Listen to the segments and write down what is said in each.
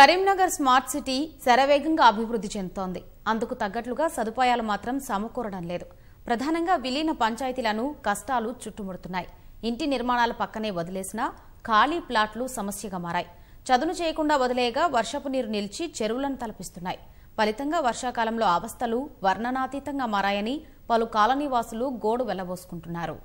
Karimnagar smart city శరవేగంగా అభివృద్ధి చెందుతోంది అందుకు తగ్గట్లుగా సదుపాయాలు మాత్రం సమకూరడం లేదు ప్రధానంగా విలీన పంచాయతీలను కష్టాలు చుట్టుముడుతున్నాయి ఇంటి నిర్మాణాల పక్కనే వదిలేసిన ఖాళీ ప్లాట్లు సమస్యగా మారాయి చదును చేయకుండా వదిలేయగా వర్షపు నీరు నిలిచి చెరువులను తలపిస్తున్నాయి ఫలితంగా వర్షాకాలంలో అవస్థలు వర్ణనాతీతంగా మారాయని పలు కాలనీవాసులు గోడు వెళ్లబోసుకుంటున్నారు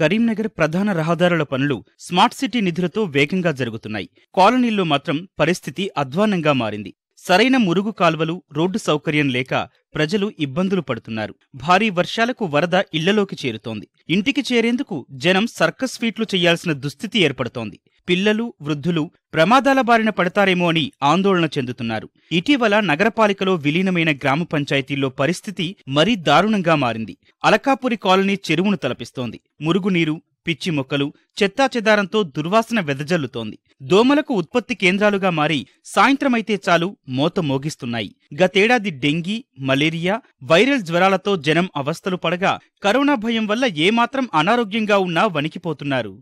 కరీంనగర్ ప్రధాన రహదారుల పనులు స్మార్ట్ సిటీ నిధులతో వేగంగా జరుగుతున్నాయి కాలనీల్లో మాత్రం పరిస్థితి అధ్వాన్నంగా మారింది సరైన మురుగు కాల్వలు రోడ్డు సౌకర్యం లేక ప్రజలు ఇబ్బందులు పడుతున్నారు భారీ వర్షాలకు వరద ఇళ్లలోకి చేరుతోంది ఇంటికి చేరేందుకు జనం సర్కస్ ఫీట్లు చేయాల్సిన దుస్థితి ఏర్పడుతోంది పిల్లలు వృద్ధులు ప్రమాదాల బారిన పడతారేమో అని ఆందోళన చెందుతున్నారు ఇటీవల నగరపాలికలో విలీనమైన గ్రామ పంచాయతీల్లో పరిస్థితి మరీ దారుణంగా మారింది అలకాపురి కాలనీ చెరువును తలపిస్తోంది మురుగునీరు పిచ్చి మొక్కలు చెత్తాచెదారంతో దుర్వాసన వెదజల్లుతోంది దోమలకు ఉత్పత్తి కేంద్రాలుగా మారి సాయంత్రమైతే చాలు మోత మోగిస్తున్నాయి గతేడాది డెంగీ మలేరియా వైరల్ జ్వరాలతో జనం అవస్థలు పడగా కరోనా భయం వల్ల ఏమాత్రం అనారోగ్యంగా ఉన్నా వణికిపోతున్నారు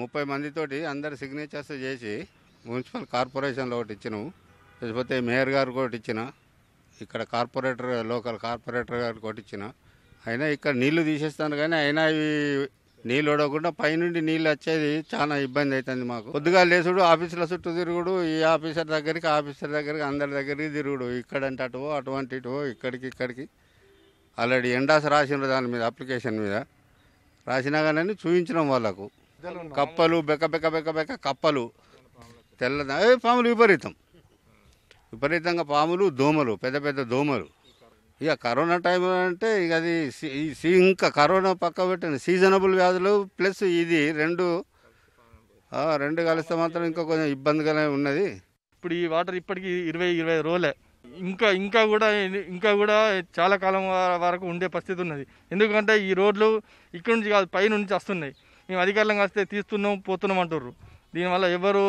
ముప్పై మందితోటి అందరు సిగ్నేచర్స్ చేసి మున్సిపల్ కార్పొరేషన్లో ఒకటి ఇచ్చినాము లేకపోతే మేయర్ గారు కూడా ఇచ్చిన ఇక్కడ కార్పొరేటర్ లోకల్ కార్పొరేటర్ గారు ఒకటి ఇచ్చిన అయినా ఇక్కడ నీళ్లు తీసేస్తాను కానీ అయినా ఇవి నీళ్ళు ఉడవకుండా పైనుండి నీళ్ళు వచ్చేది చాలా ఇబ్బంది అవుతుంది మాకు కొద్దిగా లేచుడు ఆఫీసుల చుట్టూ తిరుగుడు ఈ ఆఫీసర్ దగ్గరికి ఆఫీసర్ దగ్గరికి అందరి దగ్గరికి తిరుగుడు ఇక్కడంటే అటువో అటువంటి ఇటువో ఇక్కడికి ఇక్కడికి ఆల్రెడీ ఎండాస్ రాసిన దాని మీద అప్లికేషన్ మీద రాసినా కానీ చూపించడం వాళ్ళకు కప్పలు బెక్క బెక్క బెక్క బెక్క కప్పలు తెల్ల పాములు విపరీతం విపరీతంగా పాములు దోమలు పెద్ద పెద్ద దోమలు ఇక కరోనా టైం అంటే ఇక అది ఇంకా కరోనా పక్క పెట్టిన సీజనబుల్ వ్యాధులు ప్లస్ ఇది రెండు రెండు కలిస్తే మాత్రం ఇంకా కొంచెం ఇబ్బందిగానే ఉన్నది ఇప్పుడు ఈ వాటర్ ఇప్పటికీ ఇరవై ఇరవై రోజులే ఇంకా ఇంకా కూడా ఇంకా కూడా చాలా కాలం వరకు ఉండే పరిస్థితి ఉన్నది ఎందుకంటే ఈ రోడ్లు ఇక్కడి నుంచి కాదు పైనుంచి వస్తున్నాయి మేము అధికారులంగా వస్తే తీస్తున్నాం పోతున్నాం అంటారు దీనివల్ల ఎవరు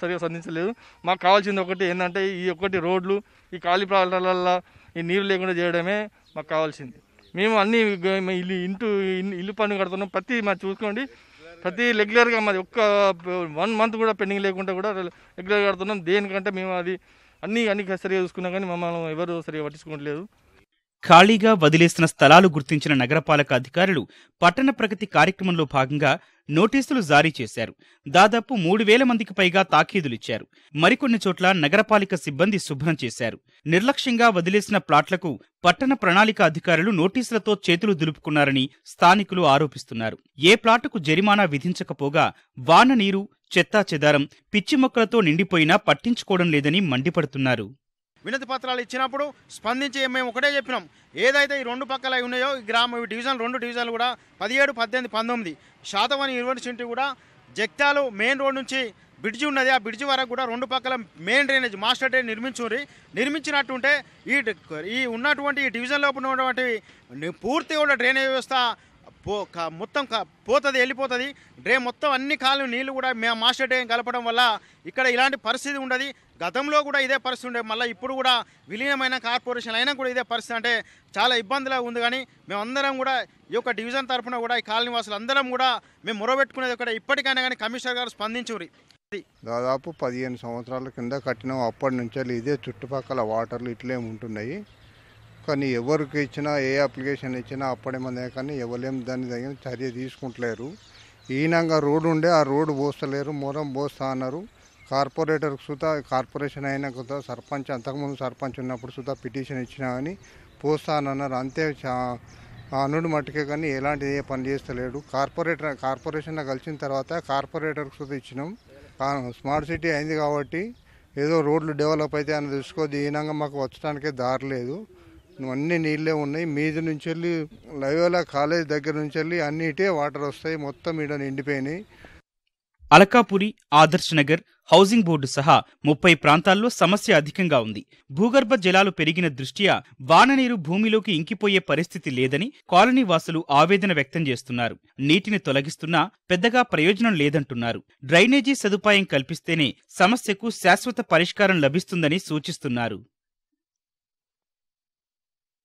సరిగా సంధించలేదు మాకు కావాల్సింది ఒకటి ఏంటంటే ఈ ఒక్కటి రోడ్లు ఈ ఖాళీ ప్రాంతాలల్లో ఈ నీరు లేకుండా చేయడమే మాకు కావాల్సింది మేము అన్ని ఇల్లు ఇంటు ఇల్లు పన్ను కడుతున్నాం ప్రతి మాది చూసుకోండి ప్రతి రెగ్యులర్గా మాది ఒక్క వన్ మంత్ కూడా పెండింగ్ లేకుండా కూడా రెగ్యులర్గా కడుతున్నాం దేనికంటే మేము అది అన్నీ అన్ని సరిగా చూసుకున్నాం కానీ మమ్మల్ని ఎవరు సరిగా పట్టించుకోవట్లేదు ఖాళీగా వదిలేసిన స్థలాలు గుర్తించిన నగరపాలక అధికారులు పట్టణ ప్రగతి కార్యక్రమంలో భాగంగా నోటీసులు జారీ చేశారు దాదాపు మూడు వేల మందికి పైగా తాఖీదులిచ్చారు మరికొన్ని చోట్ల నగరపాలిక సిబ్బంది శుభ్రం చేశారు నిర్లక్ష్యంగా వదిలేసిన ప్లాట్లకు పట్టణ ప్రణాళిక అధికారులు నోటీసులతో చేతులు దులుపుకున్నారని స్థానికులు ఆరోపిస్తున్నారు ఏ ప్లాటుకు జరిమానా విధించకపోగా వాన నీరు చెత్తా చెదారం పిచ్చి మొక్కలతో నిండిపోయినా పట్టించుకోవడం లేదని మండిపడుతున్నారు వినతి పత్రాలు ఇచ్చినప్పుడు స్పందించి మేము ఒకటే చెప్పినాం ఏదైతే ఈ రెండు పక్కల ఉన్నాయో ఈ గ్రామ డివిజన్ రెండు డివిజన్లు కూడా పదిహేడు పద్దెనిమిది పంతొమ్మిది శాతవని యూనివర్సిటీ కూడా జగ్తాలు మెయిన్ రోడ్ నుంచి బ్రిడ్జి ఉన్నది ఆ బ్రిడ్జి వరకు కూడా రెండు పక్కల మెయిన్ డ్రైనేజ్ మాస్టర్ డ్రైన్ నిర్మించుకుని నిర్మించినట్టుంటే ఈ ఈ ఉన్నటువంటి ఈ డివిజన్ లోపల ఉన్నటువంటి పూర్తిగా ఉన్న డ్రైనేజ్ వ్యవస్థ పో మొత్తం పోతుంది వెళ్ళిపోతుంది డ్రే మొత్తం అన్ని కాలు నీళ్ళు కూడా మేము మాస్టర్ డ్రైన్ కలపడం వల్ల ఇక్కడ ఇలాంటి పరిస్థితి ఉండదు గతంలో కూడా ఇదే పరిస్థితి ఉండేది మళ్ళీ ఇప్పుడు కూడా విలీనమైన కార్పొరేషన్ అయినా కూడా ఇదే పరిస్థితి అంటే చాలా ఇబ్బందిలా ఉంది కానీ మేమందరం కూడా ఈ యొక్క డివిజన్ తరఫున కూడా ఈ కాలనీ వాసులు అందరం కూడా మేము మొరబెట్టుకునేది ఒకటే ఇప్పటికైనా కానీ కమిషనర్ గారు స్పందించుకుని దాదాపు పదిహేను సంవత్సరాల కింద కట్టినాం అప్పటి నుంచి ఇదే చుట్టుపక్కల వాటర్లు ఇట్లే ఉంటున్నాయి కానీ ఎవరికి ఇచ్చినా ఏ అప్లికేషన్ ఇచ్చినా అప్పడేమనే కానీ ఎవరేం దాన్ని తగిన చర్య తీసుకుంటలేరు ఈనంగా రోడ్డు ఉండే ఆ రోడ్డు పోస్తలేరు మూలం పోస్తా అన్నారు కార్పొరేటర్కి సుత కార్పొరేషన్ అయినా కూడా సర్పంచ్ అంతకుముందు సర్పంచ్ ఉన్నప్పుడు సుత పిటిషన్ ఇచ్చినా కానీ పోస్తా అని అన్నారు అంతే అనుడు మట్టుకే కానీ ఎలాంటిది ఏ పని చేస్తలేడు కార్పొరేటర్ కార్పొరేషన్లో కలిసిన తర్వాత కార్పొరేటర్కి సుత ఇచ్చినాం స్మార్ట్ సిటీ అయింది కాబట్టి ఏదో రోడ్లు డెవలప్ అయితే అని తెలుసుకోదు ఈనంగా మాకు వచ్చడానికే దారి లేదు అన్ని నీళ్ళే ఉన్నాయి మీద నుంచి వెళ్ళి లయోలా కాలేజ్ దగ్గర నుంచి వెళ్ళి అన్నిటే వాటర్ వస్తాయి మొత్తం ఈడ నిండిపోయినాయి అలకాపురి ఆదర్శ్ నగర్ హౌసింగ్ బోర్డు సహా ముప్పై ప్రాంతాల్లో సమస్య అధికంగా ఉంది భూగర్భ జలాలు పెరిగిన దృష్ట్యా వాననీరు భూమిలోకి ఇంకిపోయే పరిస్థితి లేదని కాలనీ వాసులు ఆవేదన వ్యక్తం చేస్తున్నారు నీటిని తొలగిస్తున్నా పెద్దగా ప్రయోజనం లేదంటున్నారు డ్రైనేజీ సదుపాయం కల్పిస్తేనే సమస్యకు శాశ్వత పరిష్కారం లభిస్తుందని సూచిస్తున్నారు